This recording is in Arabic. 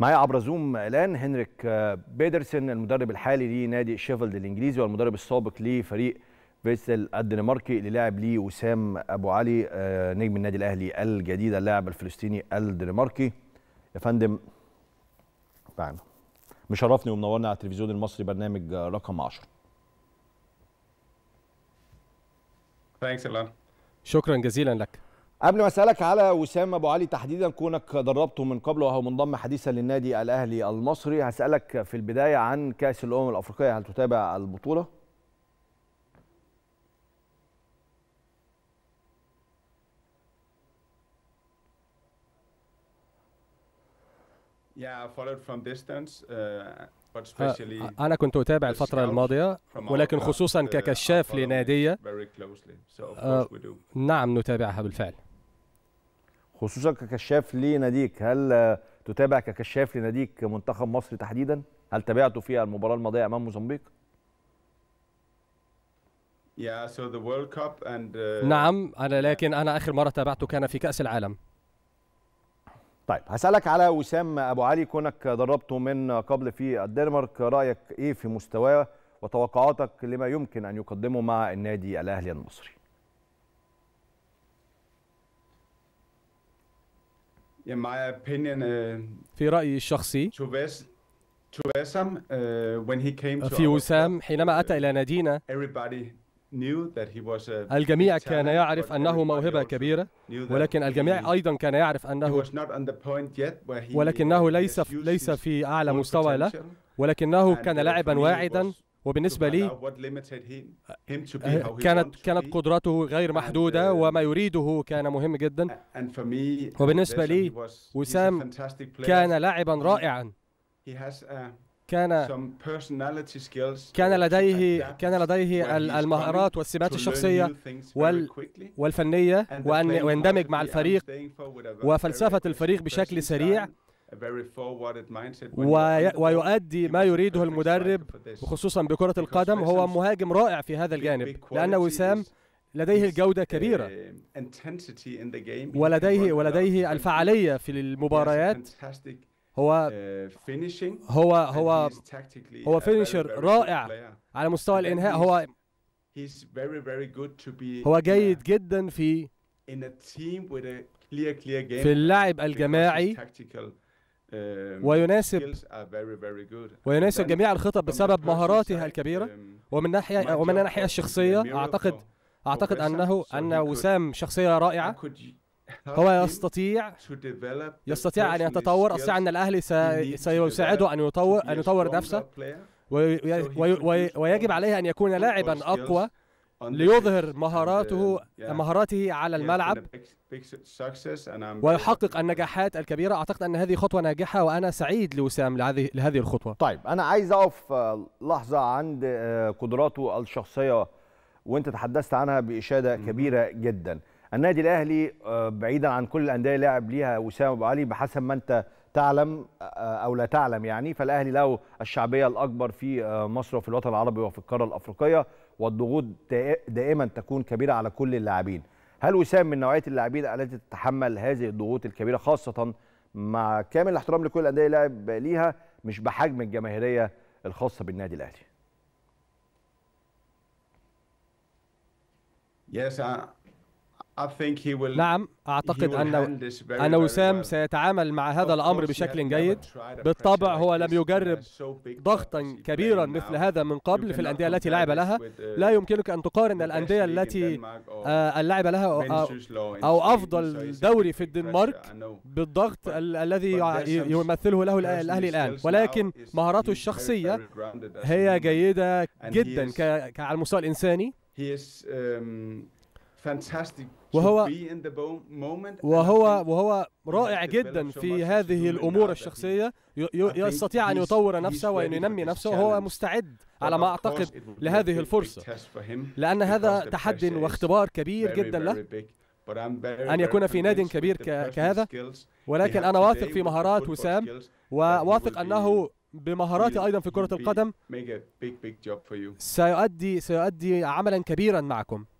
معايا عبر زوم الان هنريك آه، بيدرسن المدرب الحالي لنادي شيفيلد الانجليزي والمدرب السابق لفريق فيسل الدنماركي اللي لعب ليه وسام ابو علي آه، نجم النادي الاهلي الجديد اللاعب الفلسطيني الدنماركي يا فندم معنا مشرفني ومنورنا على التلفزيون المصري برنامج رقم 10 شكرا جزيلا لك قبل ما اسالك على وسام ابو علي تحديدا كونك دربته من قبل وهو منضم حديثا للنادي الاهلي المصري هسالك في البدايه عن كاس الامم الافريقيه هل تتابع البطوله؟ uh, آه، آه، أنا كنت أتابع الفترة الماضية ولكن خصوصا uh, ككشاف لنادية آه، نعم نتابعها بالفعل خصوصا ككشاف لناديك هل تتابع ككشاف لناديك منتخب مصر تحديدا هل تابعته في المباراه الماضيه امام موزمبيق Yeah, so the World Cup and, uh, نعم انا لكن انا اخر مره تابعته كان في كاس العالم طيب هسألك على وسام أبو علي كونك دربته من قبل في الدنمارك رأيك إيه في مستواه وتوقعاتك لما يمكن أن يقدمه مع النادي الأهلي المصري in my opinion, uh, في رأيي الشخصي uh, في وسام حينما أتى إلى uh, نادينا الجميع كان يعرف أنه موهبة كبيرة ولكن الجميع أيضا كان يعرف أنه ولكنه ليس ليس في أعلى مستوى له ولكنه كان لاعبا واعدا وبالنسبة لي آه، كانت كانت قدراته غير محدودة uh, وما يريده كان مهم جدا وبالنسبة لي وسام كان لاعبا رائعا uh, كان كان لديه كان لديه المهارات والسمات الشخصية وال والفنية وأن يندمج مع الفريق وفلسفة الفريق بشكل سريع ويؤدي ما يريده المدرب وخصوصا بكرة القدم هو مهاجم رائع في هذا الجانب لأن وسام لديه الجودة uh, كبيرة ولديه uh, ولديه الفعالية في المباريات هو uh, هو هو هو فينيشر رائع على مستوى الإنهاء هو هو جيد جدا في في اللعب الجماعي Um, ويناسب ويناسب جميع الخطط بسبب مهاراتها الكبيره um, ومن ناحيه ومن الناحيه الشخصيه اعتقد اعتقد انه ان وسام شخصيه رائعه هو يستطيع يستطيع ان يتطور استطيع ان الاهلي سيساعده ان يطور ان يطور نفسه ويجب عليه ان يكون لاعبا اقوى ليظهر مهاراته مهاراته على الملعب ويحقق النجاحات الكبيرة أعتقد أن هذه خطوة ناجحة وأنا سعيد لوسام لهذه لهذه الخطوة طيب أنا عايز أقف آه، لحظة عند آه، قدراته الشخصية وأنت تحدثت عنها بإشادة كبيرة جدا النادي الأهلي آه، بعيدا عن كل الأندية لعب ليها وسام أبو علي بحسب ما أنت تعلم أو لا تعلم يعني فالأهلي له الشعبية الأكبر في مصر وفي الوطن العربي وفي القارة الأفريقية والضغوط دائما تكون كبيره على كل اللاعبين هل وسام من نوعيه اللاعبين التي تتحمل هذه الضغوط الكبيره خاصه مع كامل الاحترام لكل الانديه لاعب ليها مش بحجم الجماهيريه الخاصه بالنادي الاهلي يا نعم أعتقد أن أن وسام سيتعامل مع هذا الأمر بشكل جيد بالطبع هو لم يجرب ضغطا كبيرا مثل هذا من قبل في الأندية التي لعب لها uh, لا يمكنك أن تقارن الأندية التي آه، اللعب لها آه، أو أفضل دوري في الدنمارك بالضغط الذي يمثله له الأهلي الآن ولكن مهاراته الشخصية هي جيدة جدا على المستوى الإنساني وهو وهو وهو رائع جدا في هذه الامور الشخصيه يستطيع ان يطور نفسه وان ينمي نفسه وهو مستعد على ما اعتقد لهذه الفرصه لان هذا تحدي واختبار كبير جدا له أن يكون في نادي كبير كهذا ولكن أنا واثق في مهارات وسام وواثق أنه بمهاراتي أيضا في كرة القدم سيؤدي سيؤدي عملا كبيرا معكم